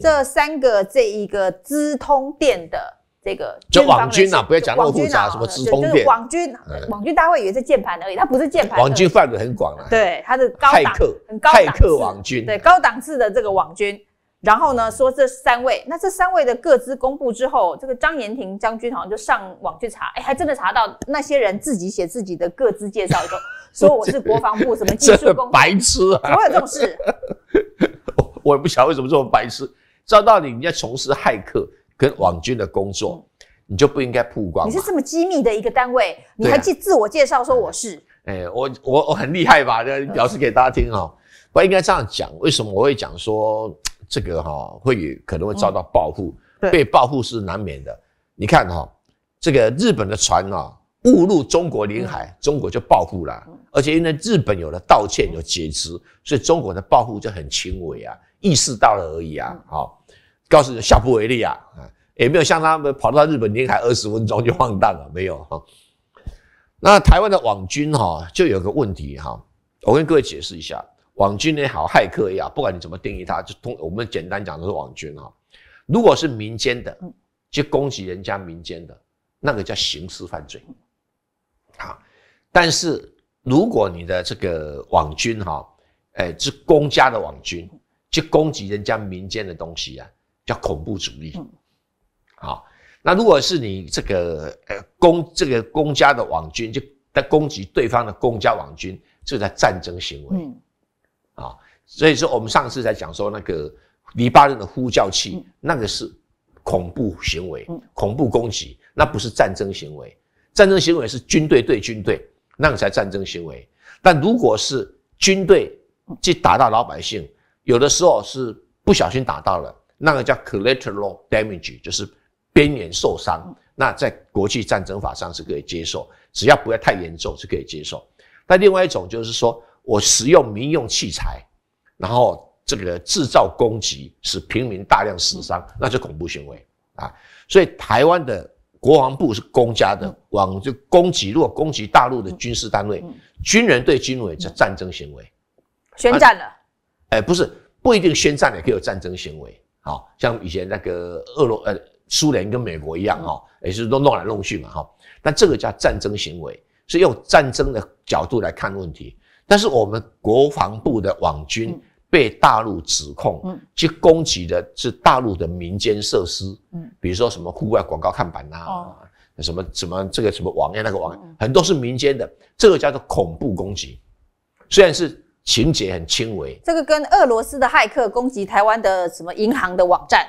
这三个这一个资通电的这个，就网军啊，不要讲那么复杂，什么资通电，就是网军，网军大家会以为是键盘而已，它不是键盘。网军范围很广啊。对，它是高档，很高档。次网军，对，高档次的这个网军。然后呢，说这三位，那这三位的各自公布之后，这个张延廷将军好像就上网去查，哎，还真的查到那些人自己写自己的各自介绍，说 说我是国防部什么技术，工，白痴，啊，怎么会有这种事？我也不晓得为什么这么白痴。照道理，你在从事骇客跟网军的工作，你就不应该曝光。你是这么机密的一个单位，你还自自我介绍说我是。哎，我我我很厉害吧？表示给大家听啊！我应该这样讲：为什么我会讲说这个哈会可能会遭到报复？被报复是难免的。你看哈，这个日本的船啊误入中国领海，中国就报复了，而且因为日本有了道歉有解释，所以中国的报复就很轻微啊。意识到了而已啊，好，告诉你下不为例啊，也没有像他们跑到日本领海二十分钟就放荡了，没有哈。那台湾的网军哈就有个问题哈，我跟各位解释一下，网军也好，骇客也好，不管你怎么定义它，就通我们简单讲都是网军哈。如果是民间的去攻击人家民间的，那个叫刑事犯罪。好，但是如果你的这个网军哈，哎，是公家的网军。去攻击人家民间的东西啊，叫恐怖主义。好，那如果是你这个呃公这个公家的网军就在攻击对方的公家网军，这叫战争行为。啊，所以说我们上次在讲说那个黎巴嫩的呼叫器，那个是恐怖行为，恐怖攻击，那不是战争行为。战争行为是军队对军队，那个才战争行为。但如果是军队去打到老百姓，有的时候是不小心打到了那个叫 collateral damage，就是边缘受伤，那在国际战争法上是可以接受，只要不要太严重是可以接受。那另外一种就是说我使用民用器材，然后这个制造攻击，使平民大量死伤，那是恐怖行为啊。所以台湾的国防部是公家的，往就攻击如果攻击大陆的军事单位，军人对军委是战争行为，宣战了，哎，不是。不一定宣战也可以有战争行为，好像以前那个俄罗呃苏联跟美国一样哈，也是都弄来弄去嘛哈。但这个叫战争行为，是用战争的角度来看问题。但是我们国防部的网军被大陆指控去攻击的是大陆的民间设施，比如说什么户外广告看板呐，什么什么这个什么网页那个网，很多是民间的，这个叫做恐怖攻击，虽然是。情节很轻微，这个跟俄罗斯的黑客攻击台湾的什么银行的网站，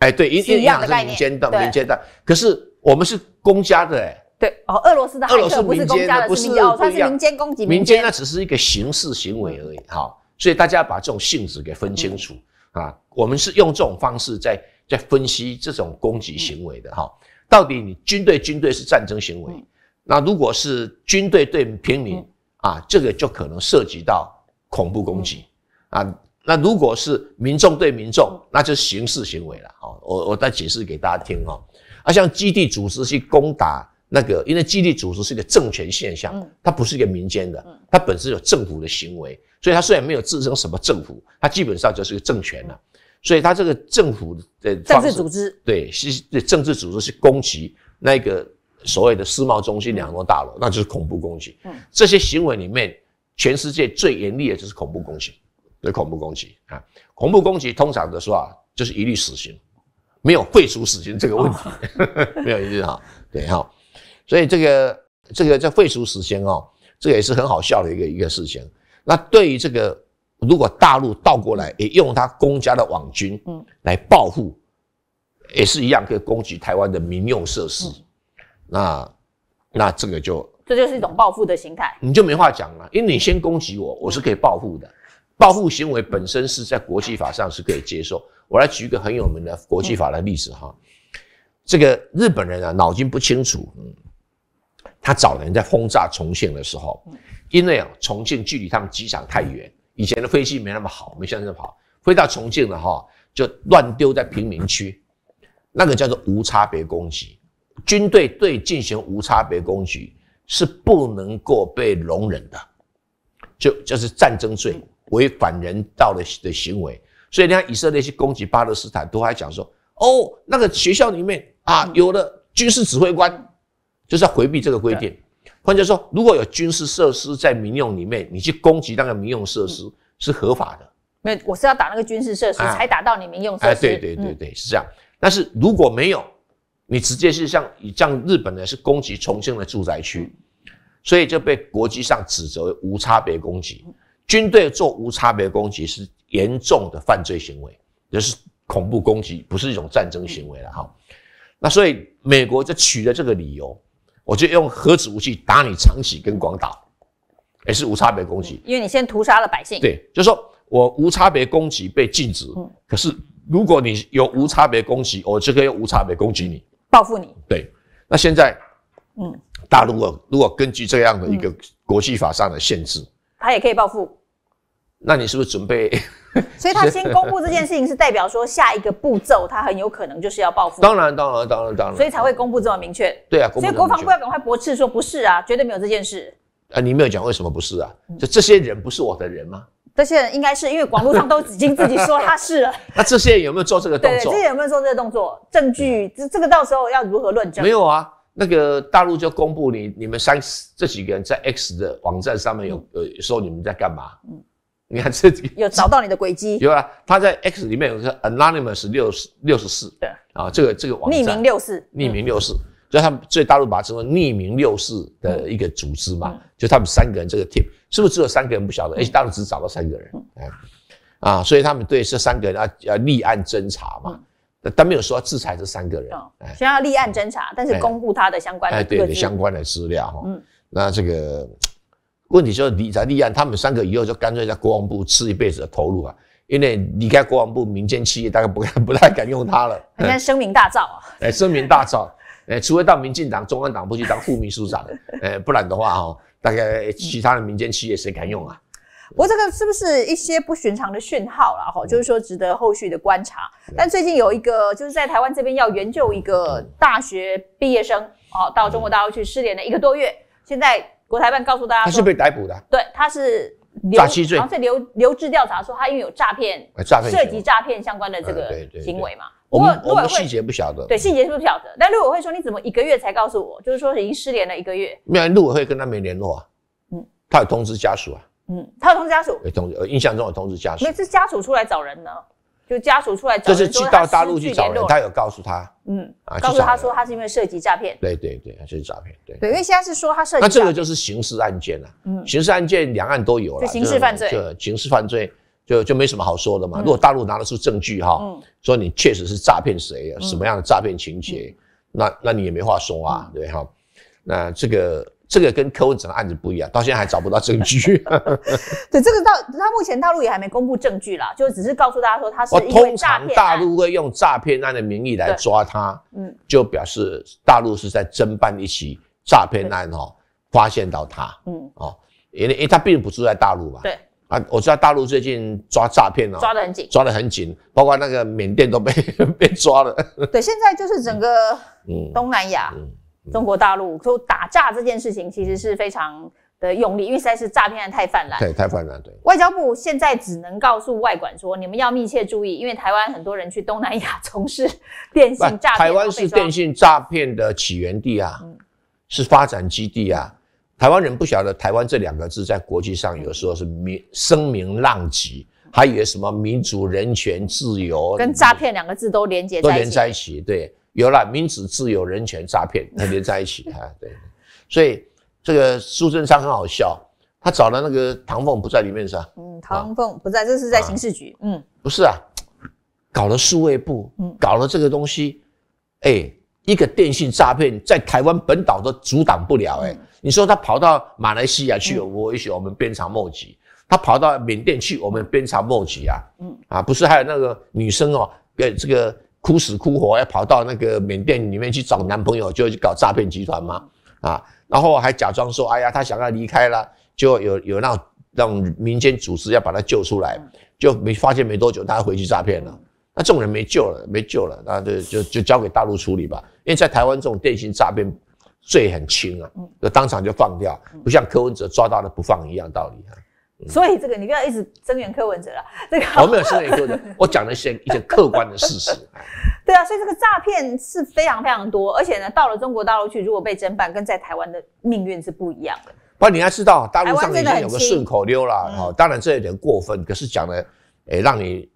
哎，对，一一样的是民间的，民间的。可是我们是公家的，哎。对，哦，俄罗斯的黑客不是公家的，不是，它是民间攻击民间，那只是一个形式行为而已。好，所以大家把这种性质给分清楚啊。我们是用这种方式在在分析这种攻击行为的。哈，到底你军队军队是战争行为，那如果是军队对平民啊，这个就可能涉及到。恐怖攻击啊，那如果是民众对民众，那就是刑事行为了哦。我我再解释给大家听哦。啊，像基地组织去攻打那个，因为基地组织是一个政权现象，它不是一个民间的，它本身有政府的行为，所以它虽然没有自称什么政府，它基本上就是个政权了。所以它这个政府的政治组织对，是政治组织是攻击那个所谓的世贸中心两栋大楼，那就是恐怖攻击。这些行为里面。全世界最严厉的就是恐怖攻击，对恐怖攻击啊，恐怖攻击通常的说啊，就是一律死刑，没有废除死刑这个问题，没有意思哈，对哈，所以这个这个叫废除死刑哦，这个也是很好笑的一个一个事情。那对于这个，如果大陆倒过来也用他公家的网军，嗯，来报复，也是一样可以攻击台湾的民用设施，那那这个就。这就是一种报复的心态，你就没话讲了。因为你先攻击我，我是可以报复的。报复行为本身是在国际法上是可以接受。我来举一个很有名的国际法的例子哈，这个日本人啊脑筋不清楚，嗯，他早年在轰炸重庆的时候，因为啊重庆距离他们机场太远，以前的飞机没那么好，没现在的好，飞到重庆了哈，就乱丢在平民区，那个叫做无差别攻击，军队对进行无差别攻击。是不能够被容忍的，就就是战争罪、违反人道的的行为。所以你看，以色列去攻击巴勒斯坦，都还讲说，哦，那个学校里面啊，有的军事指挥官就是要回避这个规定。换句话说，如果有军事设施在民用里面，你去攻击那个民用设施是合法的。没有，我是要打那个军事设施，才打到你民用设施。哎，对对对对，是这样。但是如果没有。你直接是像以像日本呢是攻击重庆的住宅区，所以就被国际上指责无差别攻击。军队做无差别攻击是严重的犯罪行为，也是恐怖攻击，不是一种战争行为了哈。那所以美国就取了这个理由，我就用核子武器打你长崎跟广岛，也是无差别攻击，因为你先屠杀了百姓。对，就说我无差别攻击被禁止，可是如果你有无差别攻击，我就可以无差别攻击你。报复你，对，那现在，嗯，他如果如果根据这样的一个国际法上的限制，他也可以报复。那你是不是准备？所以他先公布这件事情，是代表说下一个步骤，他很有可能就是要报复。当然，当然，当然，当然。所以才会公布这么明确。对啊，所以国防部要赶快驳斥说不是啊，绝对没有这件事。啊，你没有讲为什么不是啊？就这些人不是我的人吗？这些人应该是因为网络上都已经自己说他是，那这些人有没有做这个动作？对，这些人有没有做这个动作？证据，这个到时候要如何论证？没有啊，那个大陆就公布你你们三这几个人在 X 的网站上面有呃说你们在干嘛？嗯，你看这有找到你的轨迹？有啊，他在 X 里面有个 Anonymous 六十六十四，对啊，这个这个网站匿名六四，匿名六四。就他们所以大陆把它称为匿名六四的一个组织嘛，就他们三个人这个 tip 是不是只有三个人不晓得？而且大陆只找到三个人，啊啊，所以他们对这三个人要要立案侦查嘛，但没有说制裁这三个人，先要立案侦查，但是公布他的相关的、相关的资料哈。嗯，那这个问题是立在立案，他们三个以后就干脆在国防部吃一辈子的投入啊，因为离开国防部，民间企业大概不不太敢用他了，你看声名大噪啊，哎，声名大噪。哎，除非到民进党、中安党部去当副秘书长，呃，不然的话哦，大概其他的民间企业谁敢用啊？不过这个是不是一些不寻常的讯号啦？哈，就是说值得后续的观察。但最近有一个，就是在台湾这边要援救一个大学毕业生哦，到中国大陆去失联了一个多月，现在国台办告诉大家，他是被逮捕的。对，他是诈骗罪，然后在留留置调查，说他因为有诈骗，涉及诈骗相关的这个行为嘛。我们我们细节不晓得。对，细节是不晓得。但陆委会说，你怎么一个月才告诉我？就是说，已经失联了一个月。没有，陆委会跟他没联络啊。嗯，他有通知家属啊。嗯，他有通知家属。有通知，印象中有通知家属。那是家属出来找人呢，就家属出来。就是去到大陆去找人，他有告诉他。嗯，啊，告诉他说他是因为涉及诈骗。对对对，涉及诈骗。对。对，因为现在是说他涉及。那这个就是刑事案件了。嗯，刑事案件两岸都有了。刑事犯罪。刑事犯罪。就就没什么好说的嘛。如果大陆拿得出证据哈，说你确实是诈骗谁，什么样的诈骗情节，那那你也没话说啊，对哈。那这个这个跟柯文哲案子不一样，到现在还找不到证据。对，这个到他目前大陆也还没公布证据啦，就只是告诉大家说他是通常大陆会用诈骗案的名义来抓他，嗯，就表示大陆是在侦办一起诈骗案哦，发现到他，嗯，哦，因为因为他并不住在大陆嘛，对。啊，我知道大陆最近抓诈骗了，抓得很紧，抓得很紧，包括那个缅甸都被 被抓了。对，现在就是整个，东南亚，中国大陆都打诈这件事情，其实是非常的用力，因为实在是诈骗太泛滥，对，太泛滥，对。外交部现在只能告诉外管说，你们要密切注意，因为台湾很多人去东南亚从事电信诈骗，台湾是电信诈骗的起源地啊，是发展基地啊。台湾人不晓得台湾这两个字在国际上有时候是名声名浪藉，还以为什么民主、人权、自由，跟诈骗两个字都连接都连在一起。对，有了民主、自由、人权、诈骗，连在一起 啊。对，所以这个苏贞昌很好笑，他找了那个唐凤不在里面是吧？嗯，唐凤不在，这是在刑事局。嗯，不是啊，搞了数位部，搞了这个东西，哎。一个电信诈骗在台湾本岛都阻挡不了，哎，你说他跑到马来西亚去，我也许我们鞭长莫及；他跑到缅甸去，我们鞭长莫及啊。嗯，啊，不是还有那个女生哦，跟这个哭死哭活要跑到那个缅甸里面去找男朋友，就去搞诈骗集团吗？啊，然后还假装说，哎呀，她想要离开了，就有有那种民间组织要把她救出来，就没发现没多久，她回去诈骗了。那这种人没救了，没救了，那就就就交给大陆处理吧。因为在台湾，这种电信诈骗罪很轻啊，就当场就放掉，不像柯文哲抓到了不放一样道理。所以这个你不要一直增援柯文哲了。这个我没有增援柯文哲，我讲的是一些客观的事实。对啊，所以这个诈骗是非常非常多，而且呢，到了中国大陆去，如果被侦办，跟在台湾的命运是不一样的。不过你要知道，大陆上已经有个顺口溜了。哦，当然这有点过分，可是讲了，哎，让你。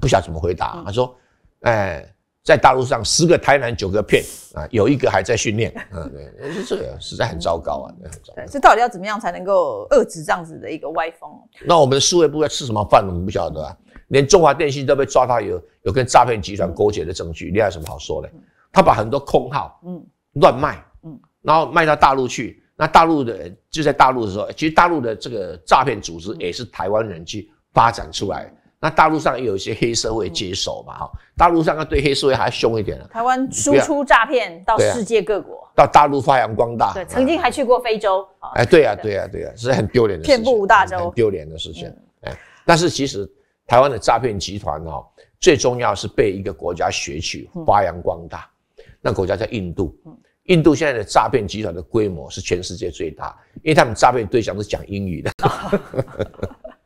不晓得怎么回答，他说：“哎，在大陆上十个台南九个骗啊，有一个还在训练，嗯，对，这个实在很糟糕啊，对，这到底要怎么样才能够遏制这样子的一个歪风？那我们的四会部要吃什么饭？我们不晓得，啊，连中华电信都被抓到有有跟诈骗集团勾结的证据，你还有什么好说的？他把很多空号，嗯，乱卖，嗯，然后卖到大陆去，那大陆的就在大陆的时候，其实大陆的这个诈骗组织也是台湾人去发展出来的。”那大陆上也有一些黑社会接手嘛，哈，大陆上要对黑社会还凶一点了。台湾输出诈骗到世界各国，到大陆发扬光大。对，曾经还去过非洲。哎，对呀，对呀，对呀，是很丢脸的事情。遍布五大洲，很丢脸的事情。哎，但是其实台湾的诈骗集团哦，最重要是被一个国家学去发扬光大。那国家叫印度，印度现在的诈骗集团的规模是全世界最大，因为他们诈骗对象是讲英语的。